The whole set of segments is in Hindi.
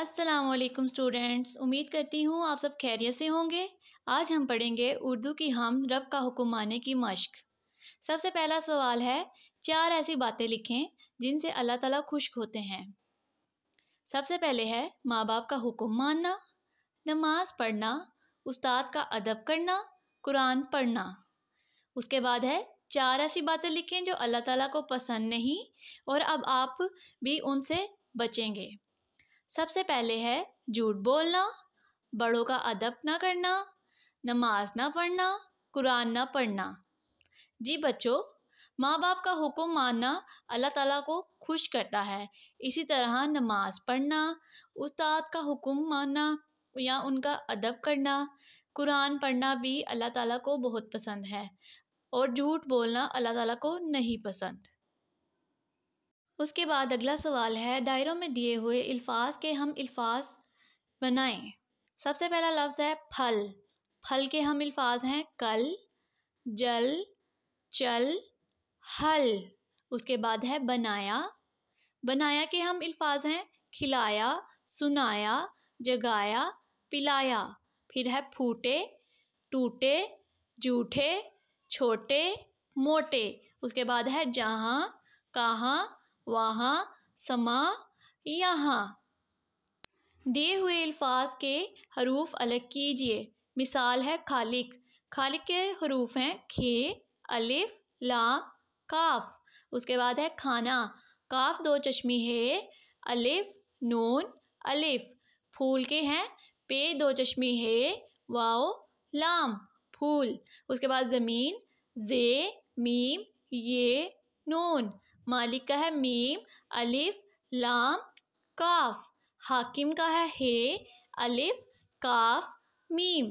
अस्सलाम स्टूडेंट्स उम्मीद करती हूँ आप सब खैरियत से होंगे आज हम पढ़ेंगे उर्दू की हम रब का हुक्म माने की मश्क सबसे पहला सवाल है चार ऐसी बातें लिखें जिनसे अल्लाह ताला खुश होते हैं सबसे पहले है माँ बाप का हुक्म मानना नमाज पढ़ना उस्ताद का अदब करना कुरान पढ़ना उसके बाद है चार ऐसी बातें लिखें जो अल्लाह ताला को पसंद नहीं और अब आप भी उनसे बचेंगे सबसे पहले है झूठ बोलना बड़ों का अदब ना करना नमाज ना पढ़ना कुरान ना पढ़ना जी बच्चों माँ बाप का हुक्म मानना अल्लाह ताला को खुश करता है इसी तरह नमाज पढ़ना उस्ताद का हुक्म मानना या उनका अदब करना कुरान पढ़ना भी अल्लाह ताला को बहुत पसंद है और झूठ बोलना अल्लाह ताला को नहीं पसंद उसके बाद अगला सवाल है दायरों में दिए हुए अल्फाज के हम अल्फाज बनाएं सबसे पहला लफ्ज़ है फल फल के हम अल्फाज हैं कल जल चल हल उसके बाद है बनाया बनाया के हम अल्फाज हैं खिलाया सुनाया जगाया पिलाया फिर है फूटे टूटे जूठे छोटे मोटे उसके बाद है जहाँ कहाँ वहाँ समा यहाँ दिए हुए अल्फाज के हरूफ अलग कीजिए मिसाल है खालिक खालिक के हरूफ हैं खे अलिफ लाम काफ उसके बाद है खाना काफ दो चश्मी है अलिफ नून अलिफ फूल के हैं पे दो चश्मी है वाओ लाम फूल उसके बाद ज़मीन जे मीम ये नून मालिक का है मीम अलिफ लाम काफ हाकिम का है हे अलिफ काफ मीम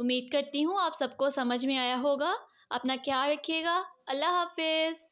उम्मीद करती हूँ आप सबको समझ में आया होगा अपना ख्याल रखिएगा अल्लाह हाफिज़